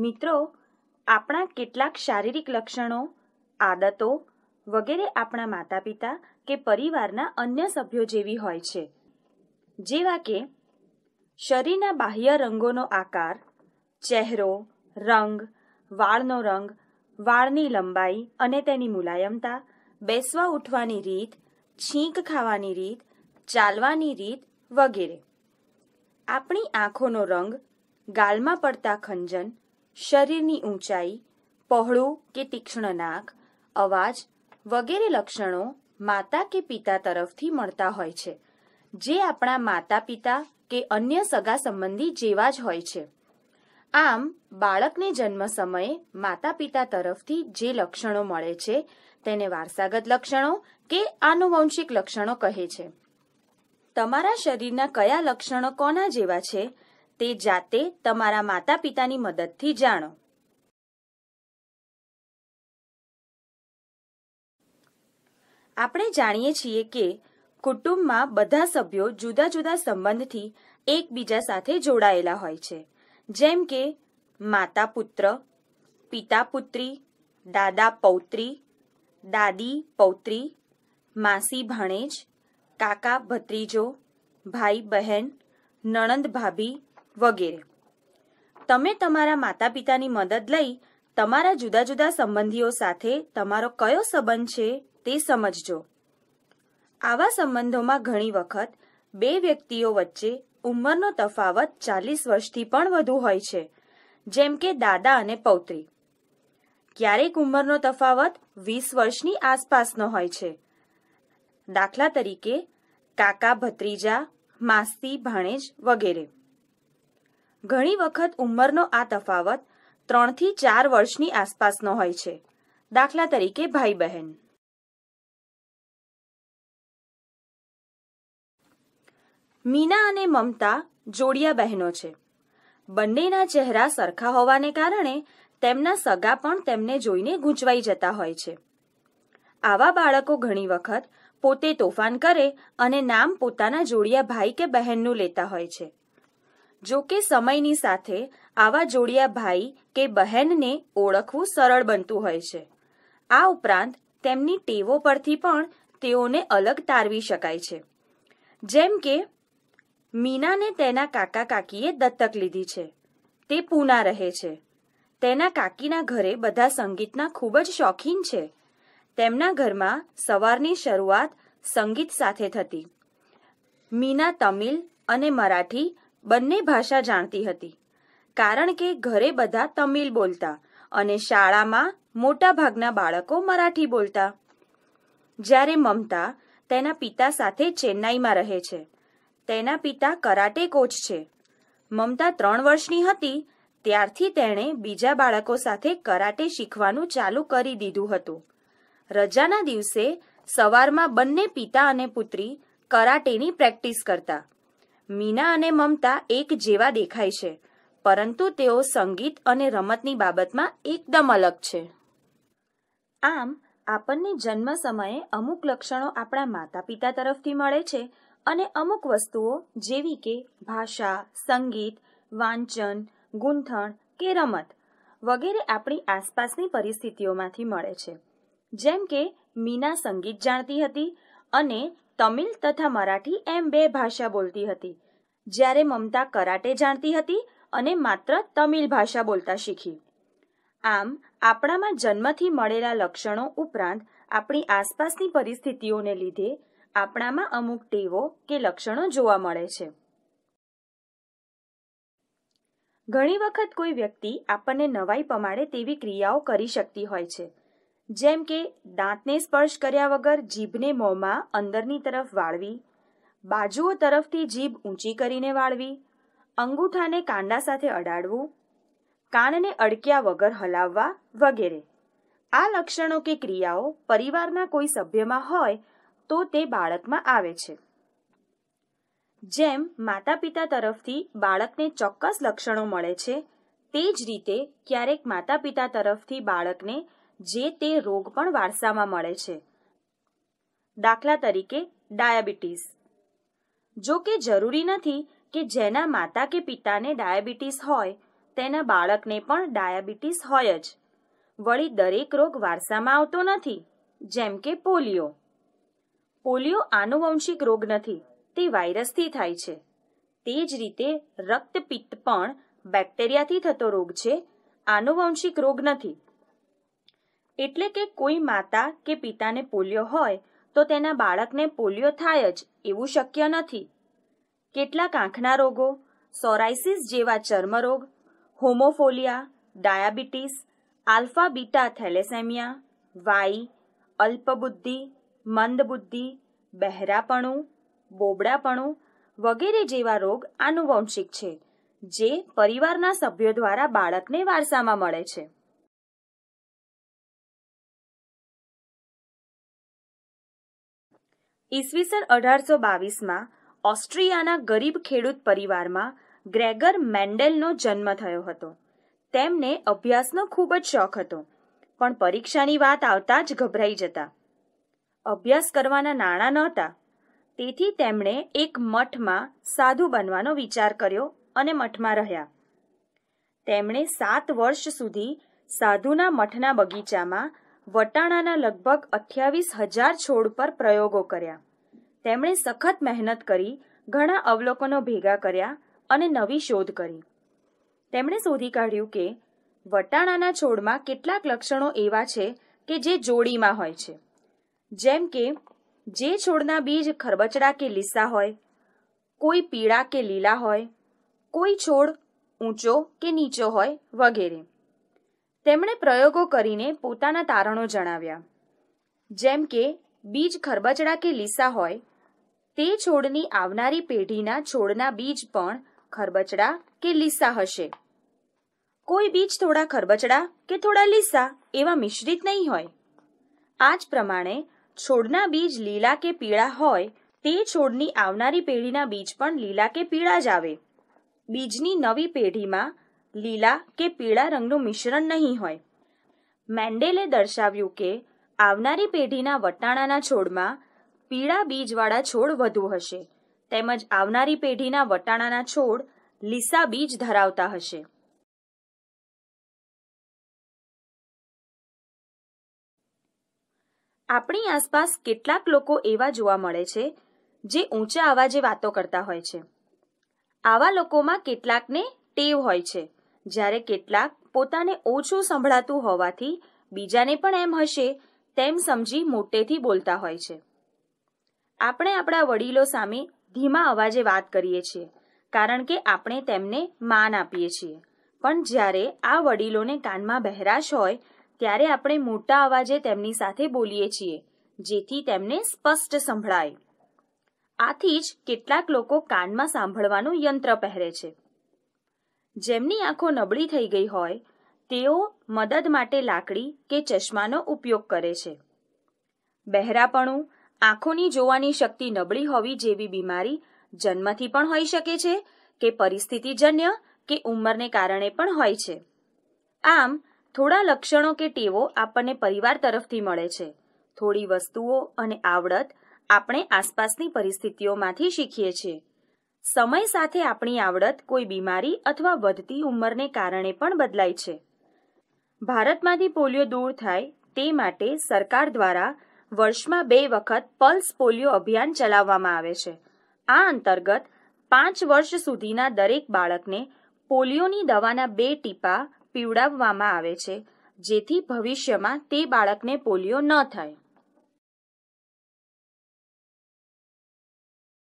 મિત્રો આપણા કેટલાક શારીરિક લક્ષણો આદતો વગેરે આપણા માતા પિતા કે પરિવારના અન્ય સભ્યો જેવી હોય છે જેવા કે શરીરના બાહ્ય રંગોનો આકાર ચહેરો રંગ વાળનો રંગ વાળની લંબાઈ અને તેની મુલાયમતા બેસવા ઉઠવાની રીત છીંક ખાવાની રીત ચાલવાની રીત વગેરે આપણી આંખોનો રંગ ગાલમાં પડતા ખંજન શરીરની ઊંચાઈ પહોળું કે તીક્ષ્ણ નાક અવાજ વગેરે લક્ષણો માતા કે પિતા તરફથી મળતા હોય છે જે આપણા માતા પિતા કે અન્ય સગા સંબંધી જેવા જ હોય છે આમ બાળકને જન્મ સમયે માતા પિતા તરફથી જે લક્ષણો મળે છે તેને વારસાગત લક્ષણો કે આનુવંશિક લક્ષણો કહે છે તમારા શરીરના કયા લક્ષણો કોના જેવા છે તે જાતે તમારા માતા પિતાની મદદથી જાણો આપણે જાણીએ છીએ કે કુટુંબમાં બધા સભ્યો જુદા જુદા સંબંધથી એકબીજા સાથે જોડાયેલા હોય છે જેમ કે માતા પુત્ર પિતા પુત્રી દાદા પૌત્રી દાદી પૌત્રી માસી ભાણેજ કાકા ભત્રીજો ભાઈ બહેન નણંદ ભાભી વગેરે તમે તમારા માતા પિતાની મદદ લઈ તમારા જુદા જુદા સંબંધીઓ સાથે તમારો કયો સંબંધ છે તે સમજજો આવા સંબંધોમાં ઘણી વખત બે વ્યક્તિઓ વચ્ચે ઉંમરનો તફાવત ચાલીસ વર્ષથી પણ વધુ હોય છે જેમ કે દાદા અને પૌત્રી ક્યારેક ઉંમરનો તફાવત વીસ વર્ષની આસપાસનો હોય છે દાખલા તરીકે કાકા ભત્રીજા માસ્તી ભાણેજ વગેરે ઘણી વખત ઉંમરનો આ તફાવત ત્રણથી ચાર વર્ષની આસપાસનો હોય છે દાખલા તરીકે ભાઈ બહેન મીના અને મમતા જોડિયા બહેનો છે બંનેના ચહેરા સરખા હોવાને કારણે તેમના સગા પણ તેમને જોઈને ગૂંચવાઈ જતા હોય છે આવા બાળકો ઘણી વખત પોતે તોફાન કરે અને નામ પોતાના જોડિયા ભાઈ કે બહેનનું લેતા હોય છે જો કે સમયની સાથે આવા જોડિયા ભાઈ કે બહેનને ઓળખવું સરળ બનતું હોય છે આ ઉપરાંત તેમની ટેવો પરથી પણ તેઓને અલગ તારવી શકાય છે જેમ કે મીનાને તેના કાકા કાકીએ દત્તક લીધી છે તે પૂના રહે છે તેના કાકીના ઘરે બધા સંગીતના ખૂબ જ શોખીન છે તેમના ઘરમાં સવારની શરૂઆત સંગીત સાથે થતી મીના તમિલ અને મરાઠી બંને ભાષા જાણતી હતી કારણ કે ઘરે બધા તમિલ બોલતા અને શાળામાં મોટાભાગના બાળકો મરાઠી બોલતા જ્યારે મમતા તેના પિતા સાથે ચેન્નાઈમાં રહે છે તેના પિતા કરાટે કોચ છે મમતા ત્રણ વર્ષની હતી ત્યારથી તેણે બીજા બાળકો સાથે કરાટે શીખવાનું ચાલુ કરી દીધું હતું રજાના દિવસે સવારમાં બંને પિતા અને પુત્રી કરાટેની પ્રેક્ટિસ કરતા મીના અને મમતા એક જેવા દેખાય છે પરંતુ તેઓ સંગીત અને રમતની બાબતમાં એકદમ અલગ છે આમ આપણને જન્મ સમયે અમુક લક્ષણો આપણા માતા પિતા તરફથી મળે છે અને અમુક વસ્તુઓ જેવી કે ભાષા સંગીત વાંચન ગૂંથણ કે રમત વગેરે આપણી આસપાસની પરિસ્થિતિઓમાંથી મળે છે જેમ કે મીના સંગીત જાણતી હતી અને તમિલ તથા મરાઠી એમ બે ભાષા બોલતી હતી જ્યારે મમતા કરાટે જાણતી હતી અને માત્ર તમિલ ભાષા બોલતા શીખી આમ આપણામાં જન્મથી મળેલા લક્ષણો ઉપરાંત આપણી આસપાસની પરિસ્થિતિઓને લીધે આપણામાં અમુક ટેવો કે લક્ષણો જોવા મળે છે ઘણી વખત કોઈ વ્યક્તિ આપણને નવાઈ પમાડે તેવી ક્રિયાઓ કરી શકતી હોય છે જેમ કે દાંતને સ્પર્શ કર્યા વગર જીભને મોંમાં અંદરની તરફ વાળવી બાજુઓ તરફથી જીભ ઊંચી કરીને વાળવી અંગૂઠાને કાંડા સાથે અડાડવું કાનને અડક્યા વગર હલાવવા વગેરે આ લક્ષણો કે ક્રિયાઓ પરિવારના કોઈ સભ્યમાં હોય તો તે બાળકમાં આવે છે જેમ માતા પિતા તરફથી બાળકને ચોક્કસ લક્ષણો મળે છે તે જ રીતે ક્યારેક માતા પિતા તરફથી બાળકને જે તે રોગ પણ વારસામાં મળે છે દાખલા તરીકે ડાયાબિટીસ જો કે જરૂરી નથી કે જેના માતા કે પિતાને ડાયાબિટીસ હોય તેના બાળકને પણ ડાયાબિટીસ હોય જ વળી દરેક રોગ વારસામાં આવતો નથી જેમ કે પોલિયો પોલિયો આનુવંશિક રોગ નથી તે વાયરસથી થાય છે તે જ રીતે રક્તપિત્ત પણ બેક્ટેરિયાથી થતો રોગ છે આનુવંશિક રોગ નથી એટલે કે કોઈ માતા કે પિતાને પોલિયો હોય તો તેના બાળકને પોલિયો થાય જ એવું શક્ય નથી કેટલાક આંખના રોગો સોરાઇસિસ જેવા ચર્મરોગ haemophilia diabetes alpha beta thalassaemia વાઈ અલ્પબુદ્ધિ મંદબુદ્ધિ બહેરાપણું બોબડાપણું વગેરે જેવા રોગ આનુવંશિક છે જે પરિવારના સભ્યો દ્વારા બાળકને વારસામાં મળે છે ઈસવીસન અઢારસો બાવીસમાં ઓસ્ટ્રિયાના ગરીબ ખેડૂત પરિવારમાં ગ્રેગર મેન્ડેલનો જન્મ થયો હતો તેમને અભ્યાસનો ખૂબ જ શોખ હતો પણ પરીક્ષાની વાત આવતા જ ગભરાઈ જતા અભ્યાસ કરવાના નાણાં નહોતા તેથી તેમણે એક મઠમાં સાધુ બનવાનો વિચાર કર્યો અને મઠમાં રહ્યા તેમણે સાત વર્ષ સુધી સાધુના મઠના બગીચામાં વટાણાના લગભગ અઠ્યાવીસ હજાર છોડ પર પ્રયોગો કર્યા તેમણે સખત મહેનત કરી ઘણા અવલોકનો ભેગા કર્યા અને નવી શોધ કરી તેમણે શોધી કાઢ્યું કે વટાણાના છોડમાં કેટલાક લક્ષણો એવા છે કે જે જોડીમાં હોય છે જેમ કે જે છોડના બીજ ખરબચડા કે લીસા હોય કોઈ પીળા કે લીલા હોય કોઈ છોડ ઊંચો કે નીચો હોય વગેરે તેમણે પ્રયોગો કરીને પોતાના તારણો જણાવ્યા જેમ કે બીજ ખરબચડા કે લીસા હોય તે છોડની આવનારી પેઢીના છોડના બીજ પણ ખરબચડા કે લીસા હશે કોઈ બીજ થોડા ખરબચડા કે થોડા લીસા એવા મિશ્રિત નહીં હોય આ જ પ્રમાણે છોડના બીજ લીલા કે પીળા હોય તે છોડની આવનારી પેઢીના બીજ પણ લીલા કે પીળા જ આવે બીજની નવી પેઢીમાં લીલા કે પીળા રંગનું મિશ્રણ નહીં હોય મેન્ડેલે દર્શાવ્યું કે આવનારી પેઢીના વટાણાના છોડમાં પીળા બીજવાળા છોડ વધુ હશે તેમજ આવનારી પેઢીના વટાણાના છોડ લીસા બીજ ધરાવતા હશે આપણી આસપાસ કેટલાક લોકો એવા જોવા મળે છે જે ઊંચા અવાજે વાતો કરતા હોય છે આવા લોકોમાં કેટલાકને ટેવ હોય છે જ્યારે કેટલાક પોતાને ઓછું સંભળાતું હોવાથી બીજાને પણ એમ હશે તેમ સમજી મોટેથી બોલતા હોય છે આપણે આપણા વડીલો સામે ધીમા અવાજે વાત કરીએ છીએ કારણ કે આપણે તેમને માન આપીએ છીએ પણ જ્યારે આ વડીલોને કાનમાં બહેરાશ હોય ત્યારે આપણે મોટા અવાજે તેમની સાથે બોલીએ છીએ જેથી તેમને સ્પષ્ટ સંભળાય આથી જ કેટલાક લોકો કાનમાં સાંભળવાનું યંત્ર પહેરે છે જેમની આંખો નબળી થઈ ગઈ હોય તેઓ મદદ માટે લાકડી કે ચશ્માનો ઉપયોગ કરે છે બહેરાપણું આંખોની જોવાની શક્તિ નબળી હોવી જેવી બીમારી જન્મથી પણ હોઈ શકે છે કે પરિસ્થિતિજન્ય કે ઉંમરને કારણે પણ હોય છે આમ થોડા લક્ષણો કે ટેવો આપણને પરિવાર તરફથી મળે છે થોડી વસ્તુઓ અને આવડત આપણે આસપાસની પરિસ્થિતિઓમાંથી શીખીએ છીએ સમય સાથે આપણી આવડત કોઈ બીમારી અથવા વધતી ઉંમરને કારણે પણ બદલાય છે ભારતમાંથી પોલિયો દૂર થાય તે માટે સરકાર દ્વારા વર્ષમાં બે વખત પલ્સ પોલિયો અભિયાન ચલાવવામાં આવે છે આ અંતર્ગત પાંચ વર્ષ સુધીના દરેક બાળકને પોલિયોની દવાના બે ટીપા પીવડાવવામાં આવે છે જેથી ભવિષ્યમાં તે બાળકને પોલિયો ન થાય